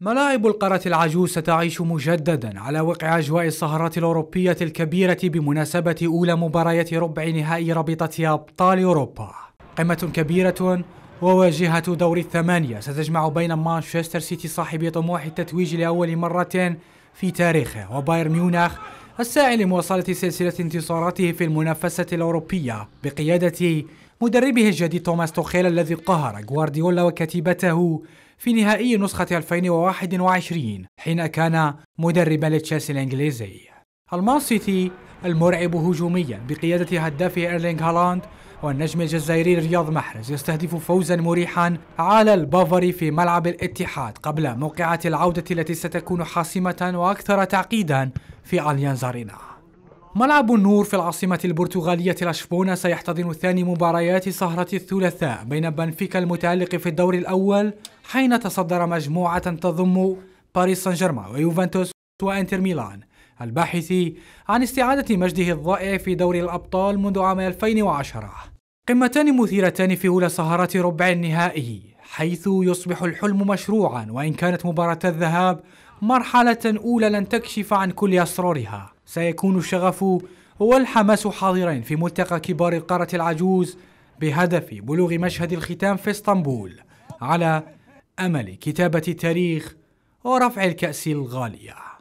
ملاعب القارة العجوز ستعيش مجددا على وقع أجواء السهرات الأوروبية الكبيرة بمناسبة أولى مباريات ربع نهائي رابطة أبطال أوروبا قمة كبيرة وواجهة دور الثمانية ستجمع بين مانشستر سيتي صاحب طموح التتويج لأول مرة في تاريخه وبايرن ميونخ الساعي لمواصلة سلسلة انتصاراته في المنافسة الأوروبية بقيادة مدربه الجديد توماس توخيل الذي قهر غوارديولا وكتيبته في نهائي نسخة 2021 حين كان مدربا لتشيلسي الإنجليزي المان سيتي المرعب هجوميا بقيادة هدافه إيرلينغ هالاند والنجم الجزائري رياض محرز يستهدف فوزا مريحا على البافري في ملعب الاتحاد قبل موقعة العودة التي ستكون حاسمة وأكثر تعقيدا في أليانز أرينا ملعب النور في العاصمة البرتغالية لشبونة سيحتضن ثاني مباريات سهرة الثلاثاء بين بنفيكا المتألق في الدور الأول حين تصدر مجموعة تضم باريس سان جيرمان ويوفنتوس وانتر ميلان الباحث عن استعادة مجده الضائع في دوري الأبطال منذ عام 2010 قمتان مثيرتان في أولى سهرات ربع النهائي حيث يصبح الحلم مشروعا وإن كانت مباراة الذهاب مرحلة أولى لن تكشف عن كل أسرارها سيكون الشغف والحماس حاضرين في ملتقى كبار القارة العجوز بهدف بلوغ مشهد الختام في اسطنبول على أمل كتابة التاريخ ورفع الكأس الغالية